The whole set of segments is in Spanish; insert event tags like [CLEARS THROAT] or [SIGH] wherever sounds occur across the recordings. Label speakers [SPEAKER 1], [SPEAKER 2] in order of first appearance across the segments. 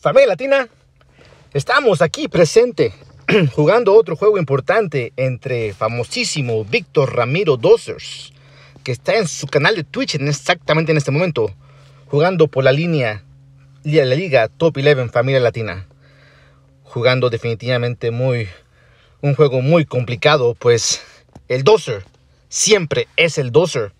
[SPEAKER 1] Familia Latina, estamos aquí presente [CLEARS THROAT] jugando otro juego importante entre famosísimo Víctor Ramiro Dosers que está en su canal de Twitch en exactamente en este momento, jugando por la línea de la Liga Top 11 Familia Latina. Jugando definitivamente muy un juego muy complicado, pues el Doser siempre es el Doser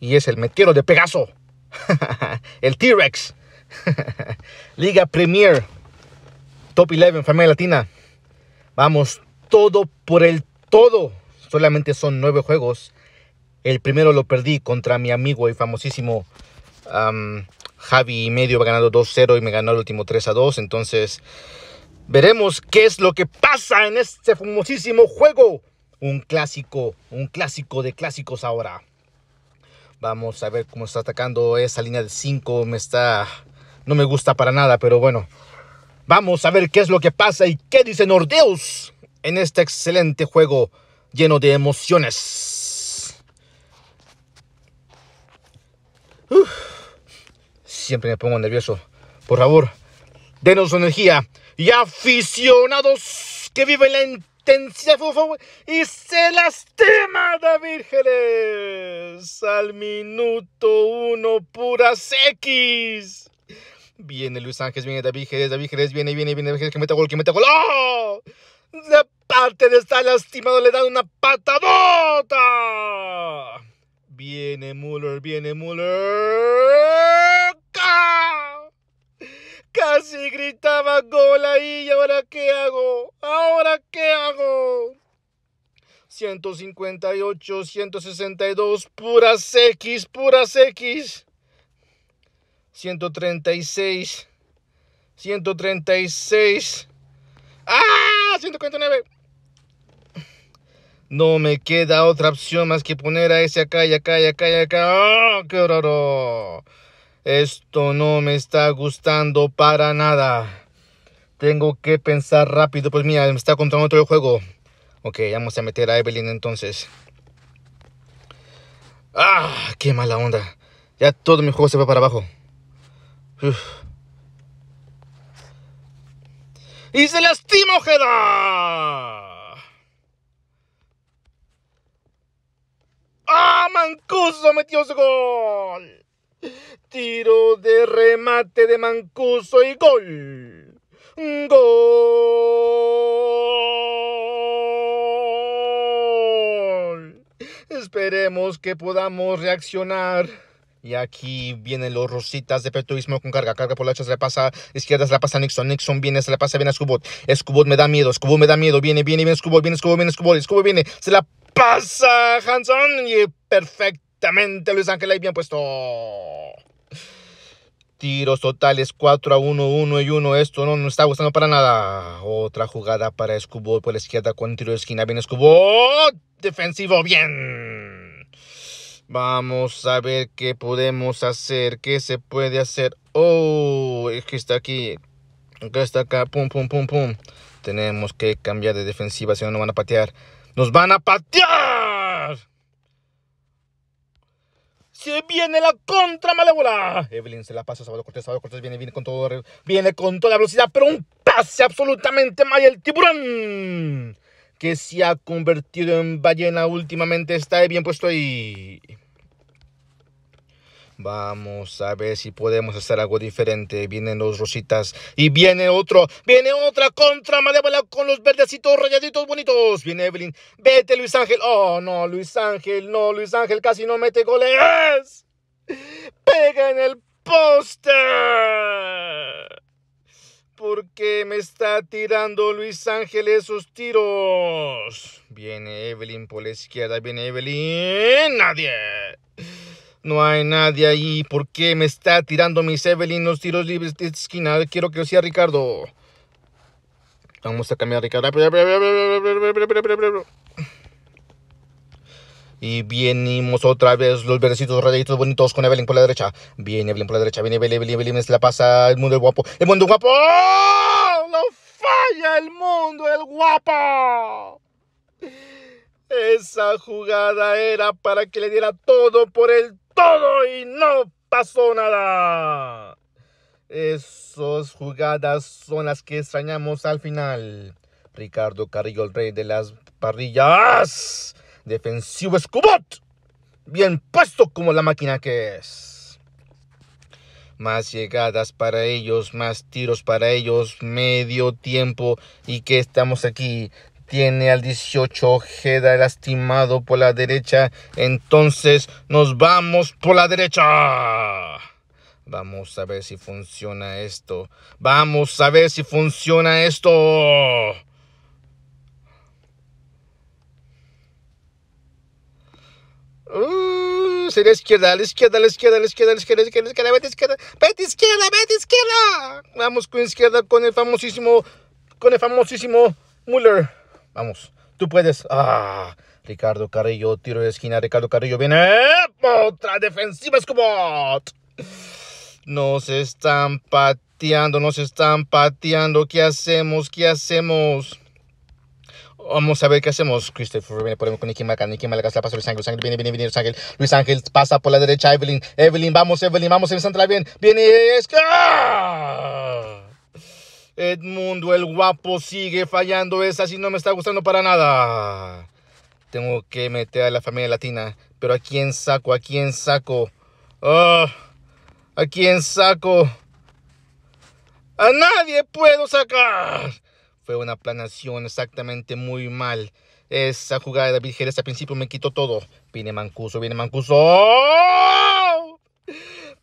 [SPEAKER 1] Y es el metero de Pegaso. [LAUGHS] el T-Rex [LAUGHS] Liga Premier, Top 11, familia latina. Vamos todo por el todo. Solamente son nueve juegos. El primero lo perdí contra mi amigo y famosísimo Javi y medio va ganando 2-0 y me ganó el último 3-2. Entonces veremos qué es lo que pasa en este famosísimo juego. Un clásico, un clásico de clásicos ahora. Vamos a ver cómo está atacando esa línea de 5. Me está no me gusta para nada, pero bueno, vamos a ver qué es lo que pasa y qué dicen Nordeus en este excelente juego lleno de emociones. siempre me pongo nervioso. Por favor, denos su energía y aficionados que viven la intensidad y se lastima de vírgenes al minuto uno puras X. Viene Luis Ángel, viene David Jerez, David Jerez, viene, viene, viene, David que meta gol, que meta gol. ¡Oh! La parte de estar lastimado le dan una patadota. Viene Muller, viene Muller. Casi gritaba gol ahí, ¿y ahora qué hago? ¿Ahora qué hago? 158, 162, puras X, puras X. 136, 136. ¡Ah! 149. No me queda otra opción más que poner a ese acá y acá y acá y acá. ¡Oh, ¡Qué raro Esto no me está gustando para nada. Tengo que pensar rápido. Pues mira, me está contando otro juego. Ok, vamos a meter a Evelyn entonces. ¡Ah! ¡Qué mala onda! Ya todo mi juego se va para abajo. Y se lastima Ojeda. ¡Ah, Mancuso metió su gol! Tiro de remate de Mancuso y gol. Gol. Esperemos que podamos reaccionar. Y aquí vienen los rositas de Peturismo con carga. Carga por la derecha, se le pasa izquierda, se la pasa Nixon. Nixon viene, se le pasa bien a Scubot. Scubot me da miedo, Scubot me da miedo. Viene, viene, viene Scubot, viene Scubot, viene Scubot. Scubot viene, se la pasa Hanson. Y perfectamente Luis Ángel ahí bien puesto. Tiros totales 4 a 1, 1 y 1. Esto no, no está gustando para nada. Otra jugada para Scubot por la izquierda con tiro de esquina. Viene Scubot. Defensivo, bien. Vamos a ver qué podemos hacer, qué se puede hacer. Oh, es que está aquí, Acá está acá, pum, pum, pum, pum. Tenemos que cambiar de defensiva, si no nos van a patear. ¡Nos van a patear! Se viene la contra malévola. Evelyn se la pasa, a Sábado Cortés, Sábado Cortés viene, viene con todo, viene con toda la velocidad, pero un pase absolutamente mal el tiburón que se ha convertido en ballena últimamente está bien puesto ahí. Vamos a ver si podemos hacer algo diferente. Vienen los rositas. Y viene otro. Viene otra contra Malévola con los verdecitos rayaditos bonitos. Viene Evelyn. Vete, Luis Ángel. Oh, no, Luis Ángel. No, Luis Ángel casi no mete goles. Pega en el póster. ¿Por qué me está tirando Luis Ángel esos tiros? Viene Evelyn por la izquierda. Viene Evelyn. Nadie. No hay nadie ahí. ¿Por qué me está tirando mi Evelyn los tiros libres de esquina? Quiero que sea Ricardo. Vamos a cambiar a Ricardo. Y venimos otra vez los verdecitos rayaditos bonitos con Evelyn por la derecha. Viene Evelyn por la derecha, viene Evelyn, Evelyn, Evelyn, se la pasa el mundo el guapo. ¡El mundo guapo! ¡Oh! ¡Lo falla el mundo el guapo! Esa jugada era para que le diera todo por el todo y no pasó nada. Esas jugadas son las que extrañamos al final. Ricardo Carrillo, el rey de las parrillas. Defensivo escobot, Bien puesto como la máquina que es. Más llegadas para ellos, más tiros para ellos, medio tiempo. Y que estamos aquí tiene al 18 Ojeda lastimado por la derecha. Entonces nos vamos por la derecha. Vamos a ver si funciona esto. Vamos a ver si funciona esto. Uh, sería izquierda, la izquierda, la izquierda, la izquierda, la izquierda, la izquierda, izquierda, vete izquierda, vete izquierda, izquierda. Vamos con izquierda con el famosísimo, con el famosísimo Muller. Vamos, tú puedes. Ah, Ricardo Carrillo, tiro de esquina. Ricardo Carrillo viene. Otra defensiva, como Nos están pateando, nos están pateando. ¿Qué hacemos? ¿Qué hacemos? Vamos a ver qué hacemos. Christopher viene por con Nicky Maca. Nicky Maca la pasa Luis Ángel. Luis Ángel viene, viene, viene. Luis Ángel. Luis Ángel pasa por la derecha. Evelyn. Evelyn, vamos, Evelyn, vamos. Evelyn, central bien. Viene. Es que... Edmundo el guapo sigue fallando esa, así no me está gustando para nada. Tengo que meter a la familia latina, pero ¿a quién saco? ¿A quién saco? Ah, ¿A quién saco? A nadie puedo sacar. Fue una planación exactamente muy mal. Esa jugada de David Jerez al principio me quitó todo. Viene Mancuso, viene Mancuso. ¡Oh!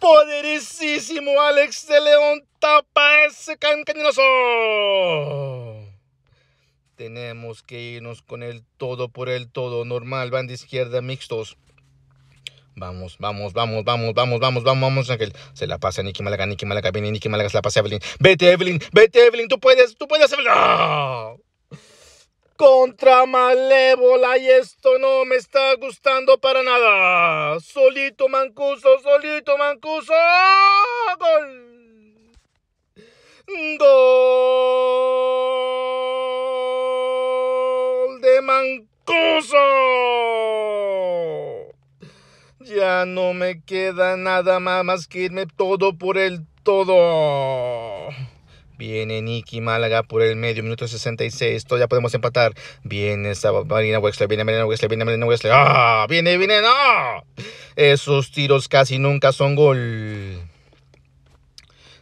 [SPEAKER 1] poderísimo Alex de León tapa ese cancaninoso. Tenemos que irnos con el todo por el todo. Normal, banda izquierda, mixtos. Vamos, vamos, vamos, vamos, vamos, vamos, vamos, vamos, Ángel. Se la pasa Nicky Malaga, Nicky Malaga, viene Nicky Malaga, se la pasa Evelyn. Vete, Evelyn, vete, Evelyn, tú puedes, tú puedes, contra Malévola y esto no me está gustando para nada. Solito Mancuso, solito Mancuso. Gol. Gol de Mancuso. Ya no me queda nada más que irme todo por el todo. Viene Nicky Málaga por el medio, minuto 66. Todavía podemos empatar. Viene Marina Wexler, viene Marina Wexler, viene Marina Wexler. ¡Ah! Viene, viene, ¡no! Esos tiros casi nunca son gol.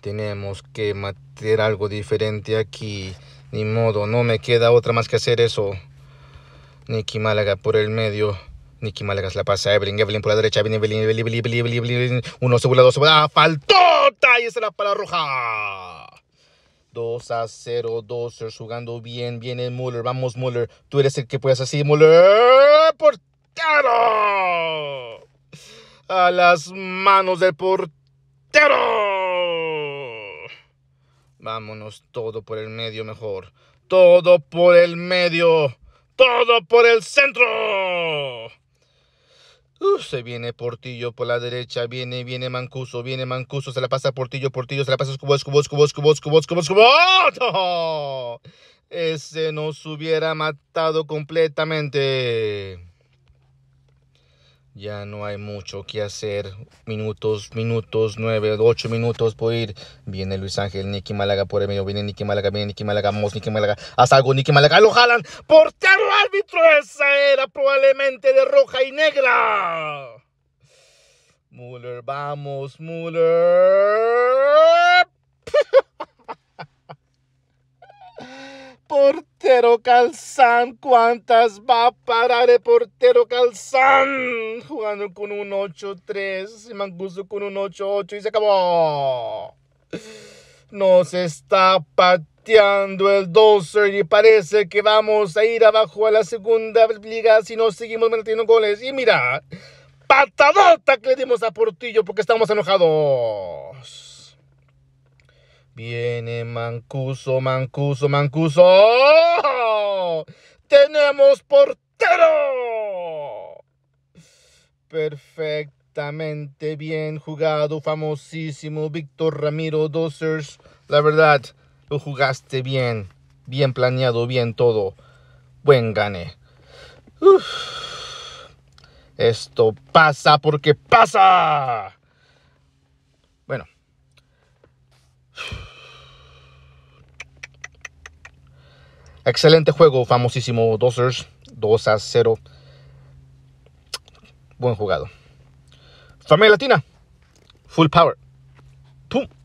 [SPEAKER 1] Tenemos que meter algo diferente aquí. Ni modo, no me queda otra más que hacer eso. Nicky Málaga por el medio. Nicky Málaga se la pasa a Evelyn, Evelyn por la derecha, Viene Evelyn, Evelyn, Evelyn, Evelyn, Evelyn, uno dos se ¡Ah, faltó, y esa la para roja. 2 a 0, 12 jugando bien, viene Muller, vamos Muller, tú eres el que puedes así, Muller, portero, a las manos del portero, vámonos todo por el medio mejor, todo por el medio, todo por el centro se viene Portillo por la derecha, viene, viene Mancuso, viene Mancuso, se la pasa Portillo, Portillo, se la pasa cubos cubos cubos cubos Ese nos hubiera matado completamente ya no hay mucho que hacer. Minutos, minutos, nueve, ocho minutos por ir. Viene Luis Ángel, Nicky Málaga por el medio. Viene Nicky Málaga, viene Nicky Málaga, vamos Nicky Málaga. Haz algo, Nicky Málaga. Lo jalan. Portero árbitro. Esa era probablemente de roja y negra. Müller, vamos, Muller Calzán. ¿Cuántas va a parar el portero Calzán? Jugando con un 8-3. Mancuso con un 8-8 y se acabó. Nos está pateando el 12 y parece que vamos a ir abajo a la segunda liga si no seguimos metiendo goles. Y mira, patadota que le dimos a Portillo porque estamos enojados. Viene Mancuso, Mancuso, Mancuso tenemos portero. Perfectamente bien jugado, famosísimo Víctor Ramiro Dosers. La verdad, lo jugaste bien, bien planeado, bien todo. Buen gane. Esto pasa porque pasa. Excelente juego, famosísimo Dozers, 2 a 0. Buen jugado. Familia Latina, full power. ¡Pum!